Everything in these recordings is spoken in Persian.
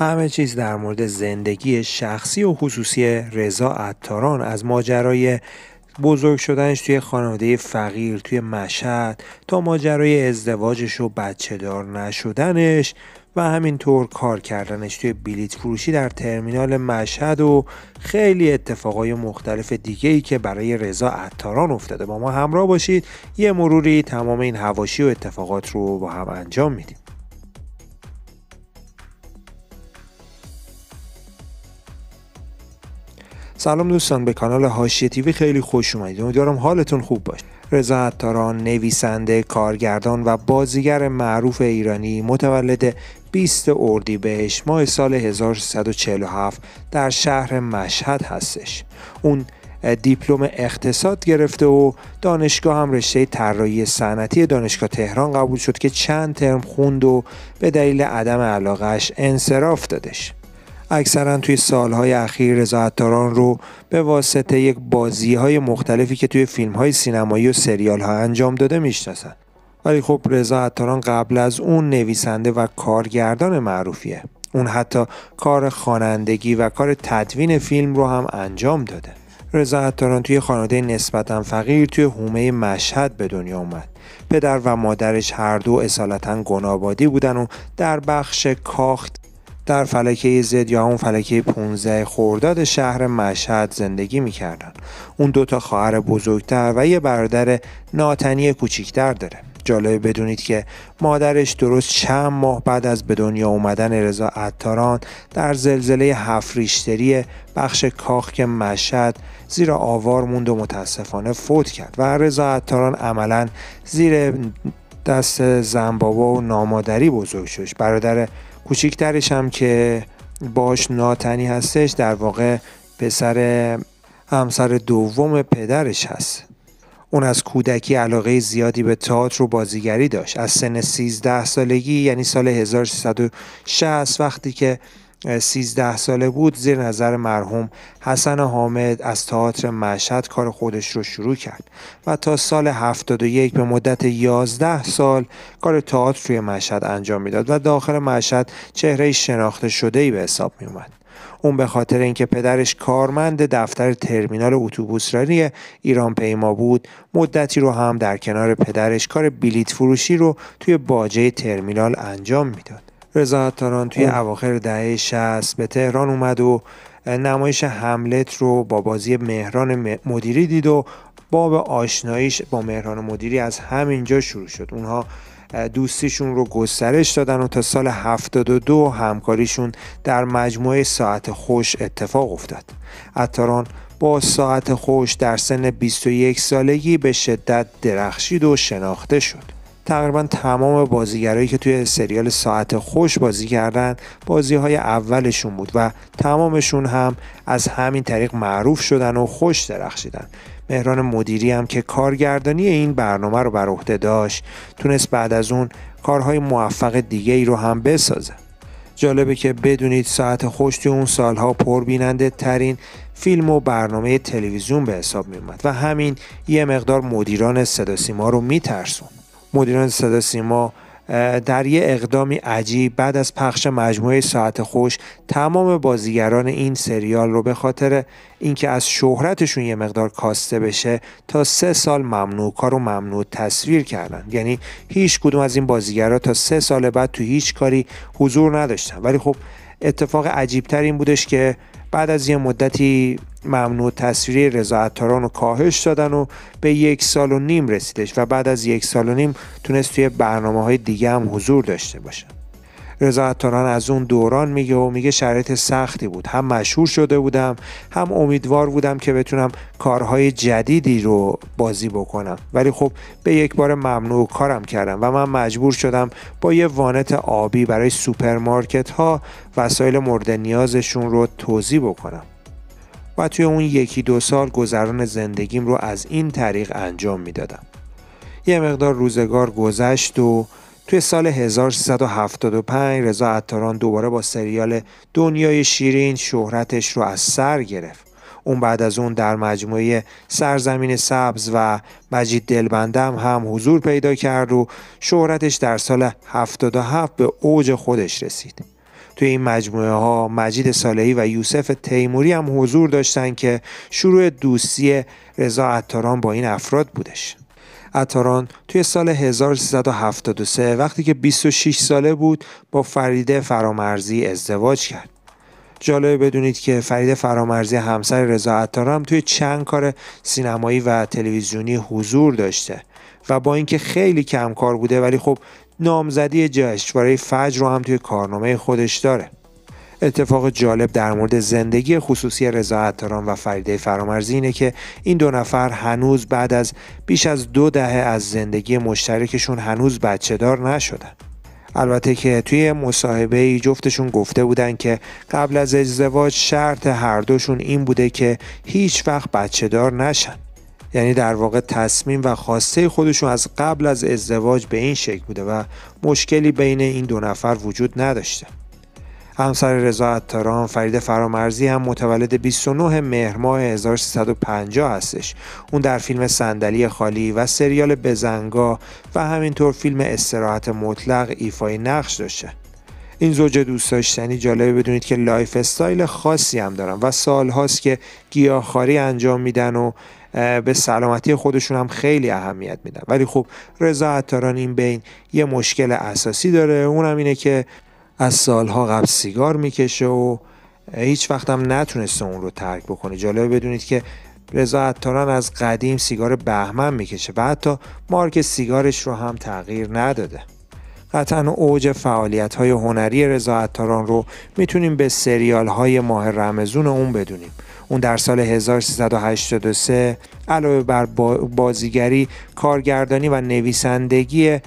همه چیز در مورد زندگی شخصی و خصوصی رضا عطاران از ماجرای بزرگ شدنش توی خانواده فقیر توی مشهد تا ماجرای ازدواجش و بچه دار نشدنش و همینطور کار کردنش توی بلیت فروشی در ترمینال مشهد و خیلی اتفاقای مختلف دیگه ای که برای رضا عطاران افتاده با ما همراه باشید یه مروری تمام این هواشی و اتفاقات رو با هم انجام میدیم سلام دوستان به کانال هاشیه تیوی خیلی خوش اومدید امیدوارم حالتون خوب باشه رضا عطاران نویسنده کارگردان و بازیگر معروف ایرانی متولد 20 بهش ماه سال 1347 در شهر مشهد هستش اون دیپلم اقتصاد گرفته و دانشگاه هم رشته طراحی صنعتی دانشگاه تهران قبول شد که چند ترم خوند و به دلیل عدم علاقهش انصراف دادش اکثرا توی سالهای اخیر رضاعتداران رو به واسطه یک بازی های مختلفی که توی فیلم های سینمایی و سریال ها انجام داده میشناسن ولی خب رضا عطاران قبل از اون نویسنده و کارگردان معروفیه اون حتی کار خوانندگی و کار تدوین فیلم رو هم انجام داده رضا عطاران توی خانواده نسبتا فقیر توی حومه مشهد به دنیا اومد پدر و مادرش هر دو اصالتا گنابادی بودن و در بخش کاخت در فلکه زد یا اون فلکه 15 خورداد شهر مشهد زندگی میکردن اون دوتا خواهر بزرگتر و یه برادر ناتنی کوچیکتر داره جالب بدونید که مادرش درست چند ماه بعد از به دنیا اومدن رضا عطاران در زلزله هفریشتری بخش کاخ مشهد زیر آوار موند و متاسفانه فوت کرد و رضا عطاران عملا زیر دست زنبابا و نامادری بزرگ شد برادر کوچیکترش هم که باش ناتنی هستش در واقع پسر همسر دوم پدرش هست اون از کودکی علاقه زیادی به تئاتر و بازیگری داشت از سن 13 سالگی یعنی سال 1360 وقتی که سیزده ساله بود زیر نظر مرحوم حسن حامد از تئاتر مشهد کار خودش رو شروع کرد و تا سال 71 به مدت 11 سال کار تئاتر توی مشهد انجام میداد و داخل مشهد چهره شناخته شده ای به حساب می اومد. اون به خاطر اینکه پدرش کارمند دفتر ترمینال اتوبوسرانی ایران پیما بود مدتی رو هم در کنار پدرش کار بلیت فروشی رو توی باجه ترمینال انجام میداد رضا توی خب. اواخر دهه 60 به تهران اومد و نمایش حملت رو با بازی مهران مدیری دید و باب آشناییش با مهران مدیری از همینجا شروع شد اونها دوستیشون رو گسترش دادن و تا سال 72 همکاریشون در مجموعه ساعت خوش اتفاق افتاد اتاران با ساعت خوش در سن 21 سالگی به شدت درخشید و شناخته شد تقریبا تمام بازیگرایی که توی سریال ساعت خوش بازی کردن بازی های اولشون بود و تمامشون هم از همین طریق معروف شدن و خوش درخشیدن مهران مدیری هم که کارگردانی این برنامه رو بر عهده داشت تونست بعد از اون کارهای موفق دیگه ای رو هم بسازه جالبه که بدونید ساعت خوش توی اون سالها پربیننده ترین فیلم و برنامه تلویزیون به حساب می اومد و همین یه مقدار مدیران صدا سیما رو میترسون مدیران صدا سیما در یه اقدامی عجیب بعد از پخش مجموعه ساعت خوش تمام بازیگران این سریال رو به خاطر اینکه از شهرتشون یه مقدار کاسته بشه تا سه سال ممنوع کار و ممنوع تصویر کردن یعنی هیچ کدوم از این بازیگرها تا سه سال بعد تو هیچ کاری حضور نداشتن ولی خب اتفاق عجیبتر این بودش که بعد از یه مدتی ممنوع تصویری رضا رو کاهش دادن و به یک سال و نیم رسیدش و بعد از یک سال و نیم تونست توی برنامه های دیگه هم حضور داشته باشن رضا عطاران از اون دوران میگه و میگه شرایط سختی بود هم مشهور شده بودم هم امیدوار بودم که بتونم کارهای جدیدی رو بازی بکنم ولی خب به یک بار ممنوع کارم کردم و من مجبور شدم با یه وانت آبی برای سوپرمارکت ها وسایل مورد نیازشون رو توضیح بکنم و توی اون یکی دو سال گذران زندگیم رو از این طریق انجام میدادم یه مقدار روزگار گذشت و توی سال 1375 رضا عطاران دوباره با سریال دنیای شیرین شهرتش رو از سر گرفت اون بعد از اون در مجموعه سرزمین سبز و مجید دلبندم هم حضور پیدا کرد و شهرتش در سال 77 به اوج خودش رسید توی این مجموعه ها مجید سالهی و یوسف تیموری هم حضور داشتن که شروع دوستی رضا عطاران با این افراد بودش اتاران توی سال 1373 وقتی که 26 ساله بود با فریده فرامرزی ازدواج کرد. جالبه بدونید که فریده فرامرزی همسر رضا اتاران توی چند کار سینمایی و تلویزیونی حضور داشته و با اینکه خیلی کم کار بوده ولی خب نامزدی جشنواره فجر رو هم توی کارنامه خودش داره اتفاق جالب در مورد زندگی خصوصی رضا عطاران و فریده فرامرزی اینه که این دو نفر هنوز بعد از بیش از دو دهه از زندگی مشترکشون هنوز بچه دار نشدن البته که توی مصاحبه ای جفتشون گفته بودن که قبل از ازدواج شرط هر دوشون این بوده که هیچ وقت بچه دار نشن یعنی در واقع تصمیم و خواسته خودشون از قبل از ازدواج به این شکل بوده و مشکلی بین این دو نفر وجود نداشته همسر رضا عطاران فرید فرامرزی هم متولد 29 مهر ماه 1350 هستش اون در فیلم صندلی خالی و سریال بزنگا و همینطور فیلم استراحت مطلق ایفای نقش داشته این زوج دوست داشتنی جالبه بدونید که لایف استایل خاصی هم دارن و سال هاست که گیاهخواری انجام میدن و به سلامتی خودشون هم خیلی اهمیت میدن ولی خب رضا عطاران این بین یه مشکل اساسی داره اونم اینه که از سالها قبل سیگار میکشه و هیچ وقت هم نتونسته اون رو ترک بکنه جالبه بدونید که رضا عطاران از قدیم سیگار بهمن میکشه و حتی مارک سیگارش رو هم تغییر نداده قطعا اوج فعالیت های هنری رضا عطاران رو میتونیم به سریال های ماه رمزون اون بدونیم اون در سال 1383 علاوه بر بازیگری کارگردانی و نویسندگی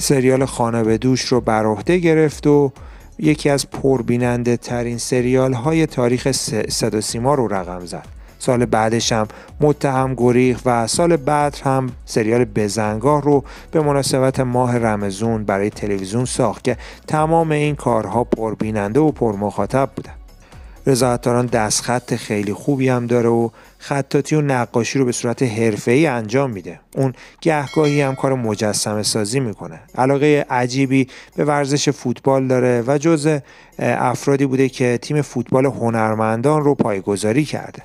سریال خانه به دوش رو بر عهده گرفت و یکی از پربیننده ترین سریال های تاریخ صدا سیما رو رقم زد سال بعدش هم متهم گریخ و سال بعد هم سریال بزنگاه رو به مناسبت ماه رمزون برای تلویزیون ساخت که تمام این کارها پربیننده و پرمخاطب بودن دست دستخط خیلی خوبی هم داره و خطاتی و نقاشی رو به صورت حرفه‌ای انجام میده اون گهگاهی هم کار مجسمه سازی میکنه علاقه عجیبی به ورزش فوتبال داره و جز افرادی بوده که تیم فوتبال هنرمندان رو پایگذاری کرده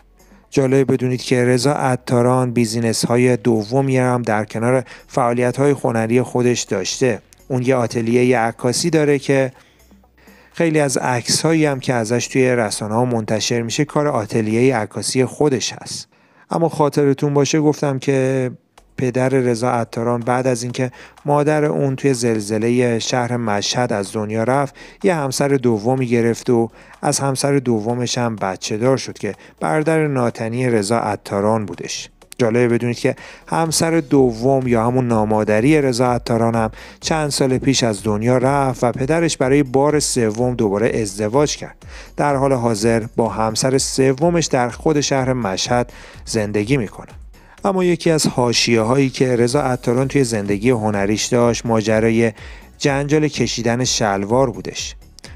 جالب بدونید که رضا عطاران بیزینس های دومی هم در کنار فعالیت های هنری خودش داشته اون یه آتلیه عکاسی داره که خیلی از عکس هایی هم که ازش توی رسانه ها منتشر میشه کار آتلیه عکاسی خودش هست اما خاطرتون باشه گفتم که پدر رضا عطاران بعد از اینکه مادر اون توی زلزله شهر مشهد از دنیا رفت یه همسر دومی گرفت و از همسر دومش هم بچه دار شد که برادر ناتنی رضا عطاران بودش جالبه بدونید که همسر دوم یا همون نامادری رضا عطاران هم چند سال پیش از دنیا رفت و پدرش برای بار سوم دوباره ازدواج کرد در حال حاضر با همسر سومش در خود شهر مشهد زندگی میکنه اما یکی از حاشیه هایی که رضا عطاران توی زندگی هنریش داشت ماجرای جنجال کشیدن شلوار بودش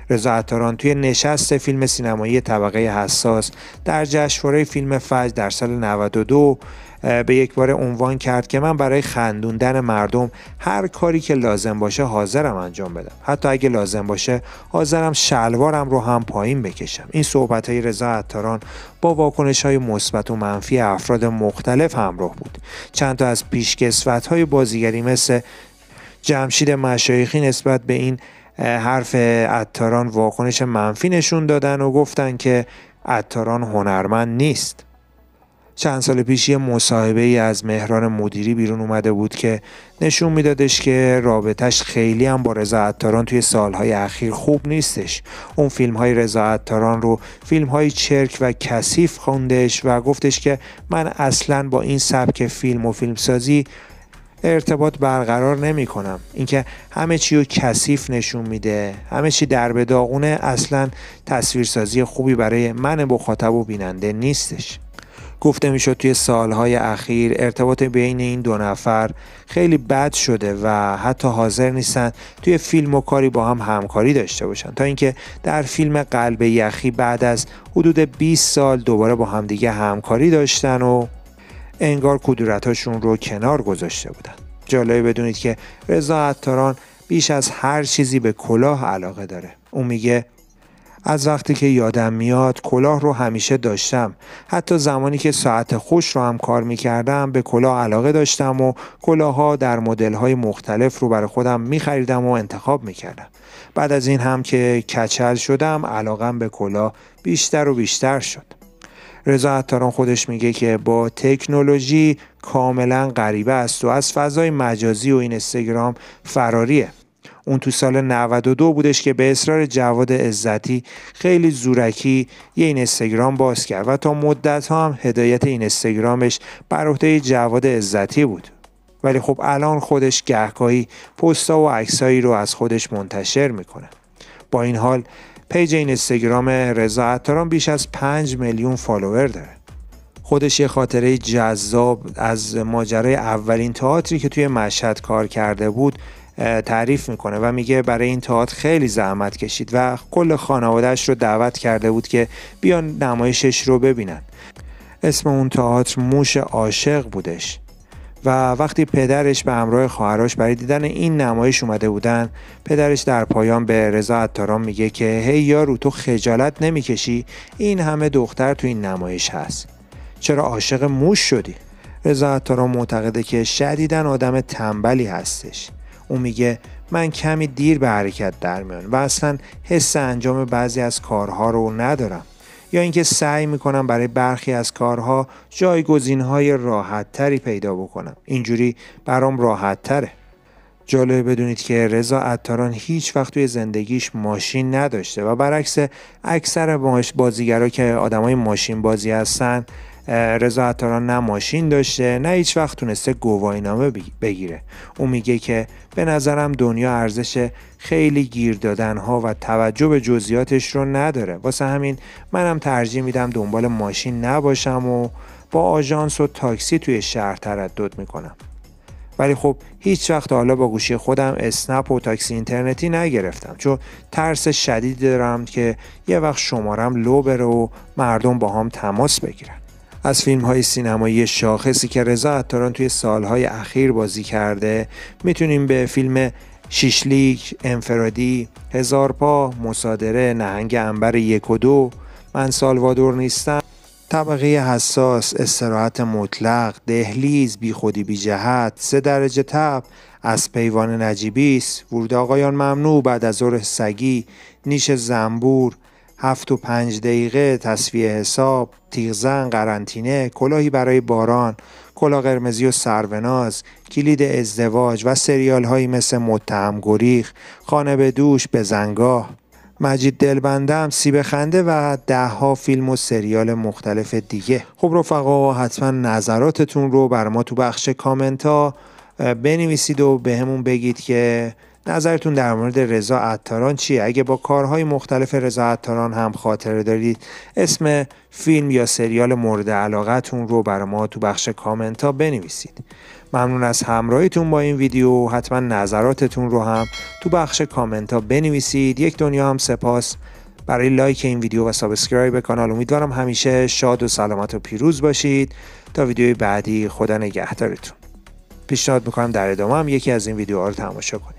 رضا عطاران توی نشست فیلم سینمایی طبقه حساس در جشنواره فیلم فجر در سال 92 به یک بار عنوان کرد که من برای خندوندن مردم هر کاری که لازم باشه حاضرم انجام بدم حتی اگه لازم باشه حاضرم شلوارم رو هم پایین بکشم این صحبت های رضا عطاران با واکنش های مثبت و منفی افراد مختلف همراه بود چند تا از پیشکسوت های بازیگری مثل جمشید مشایخی نسبت به این حرف عطاران واکنش منفی نشون دادن و گفتن که عطاران هنرمند نیست چند سال پیش یه مصاحبه ای از مهران مدیری بیرون اومده بود که نشون میدادش که رابطش خیلی هم با رضا عطاران توی سالهای اخیر خوب نیستش اون فیلم های رضا عطاران رو فیلم های چرک و کثیف خوندش و گفتش که من اصلا با این سبک فیلم و فیلمسازی ارتباط برقرار نمی کنم اینکه همه چی رو کثیف نشون میده همه چی در به داغونه اصلا تصویرسازی خوبی برای من مخاطب و بیننده نیستش گفته میشد توی سالهای اخیر ارتباط بین این دو نفر خیلی بد شده و حتی حاضر نیستن توی فیلم و کاری با هم همکاری داشته باشن تا اینکه در فیلم قلب یخی بعد از حدود 20 سال دوباره با همدیگه همکاری داشتن و انگار کدورتاشون رو کنار گذاشته بودن جالبه بدونید که رضا عطاران بیش از هر چیزی به کلاه علاقه داره اون میگه از وقتی که یادم میاد کلاه رو همیشه داشتم حتی زمانی که ساعت خوش رو هم کار میکردم به کلاه علاقه داشتم و کلاه ها در مدل های مختلف رو برای خودم میخریدم و انتخاب میکردم بعد از این هم که کچل شدم علاقم به کلاه بیشتر و بیشتر شد رضا عطاران خودش میگه که با تکنولوژی کاملا غریبه است و از فضای مجازی و اینستاگرام فراریه اون تو سال 92 بودش که به اصرار جواد عزتی خیلی زورکی یه این استگرام باز کرد و تا مدت هم هدایت این استگرامش بر عهده جواد عزتی بود ولی خب الان خودش گهگاهی پستا و عکسایی رو از خودش منتشر میکنه با این حال پیج این استگرام رضا عطاران بیش از 5 میلیون فالوور داره خودش یه خاطره جذاب از ماجرای اولین تئاتری که توی مشهد کار کرده بود تعریف میکنه و میگه برای این تئاتر خیلی زحمت کشید و کل خانوادهش رو دعوت کرده بود که بیان نمایشش رو ببینن اسم اون تئاتر موش عاشق بودش و وقتی پدرش به همراه خواهرش برای دیدن این نمایش اومده بودن پدرش در پایان به رضا عطاران میگه که هی یارو تو خجالت نمیکشی این همه دختر تو این نمایش هست چرا عاشق موش شدی رضا عطاران معتقده که شدیدن آدم تنبلی هستش او میگه من کمی دیر به حرکت در میان و اصلا حس انجام بعضی از کارها رو ندارم یا اینکه سعی میکنم برای برخی از کارها جایگزینهای راحت تری پیدا بکنم اینجوری برام راحت تره جالبه بدونید که رضا عطاران هیچ وقت توی زندگیش ماشین نداشته و برعکس اکثر بازیگرا که آدمای ماشین بازی هستن رضا عطاران نه ماشین داشته نه هیچ وقت تونسته نامه بگیره او میگه که به نظرم دنیا ارزش خیلی گیر دادن ها و توجه به جزئیاتش رو نداره واسه همین منم ترجیح میدم دنبال ماشین نباشم و با آژانس و تاکسی توی شهر تردد میکنم ولی خب هیچ وقت حالا با گوشی خودم اسنپ و تاکسی اینترنتی نگرفتم چون ترس شدید دارم که یه وقت شمارم لو بره و مردم با هم تماس بگیرن از فیلم های سینمایی شاخصی که رضا عطاران توی سالهای اخیر بازی کرده میتونیم به فیلم شیشلیک، انفرادی، پا، مصادره، نهنگ انبر یک و دو، من سالوادور نیستم طبقه حساس، استراحت مطلق، دهلیز، بیخودی خودی بی جهت، سه درجه تب، از پیوان نجیبیس، ورود آقایان ممنوع بعد از ظهر سگی، نیش زنبور، هفت و پنج دقیقه تصویه حساب تیغزن قرنطینه کلاهی برای باران کلاه قرمزی و سروناز کلید ازدواج و سریال هایی مثل متهم گریخ خانه به دوش به زنگاه مجید دلبندم سیب خنده و دهها فیلم و سریال مختلف دیگه خب رفقا حتما نظراتتون رو بر ما تو بخش کامنت ها بنویسید و بهمون به بگید که نظرتون در مورد رضا عطاران چیه اگه با کارهای مختلف رضا عطاران هم خاطره دارید اسم فیلم یا سریال مورد علاقتون رو برای ما تو بخش کامنت ها بنویسید ممنون از همراهیتون با این ویدیو حتما نظراتتون رو هم تو بخش کامنت ها بنویسید یک دنیا هم سپاس برای لایک این ویدیو و سابسکرایب کانال امیدوارم همیشه شاد و سلامت و پیروز باشید تا ویدیوی بعدی خدا نگهدارتون پیشنهاد میکنم در ادامه هم یکی از این ویدیوها رو تماشا کنید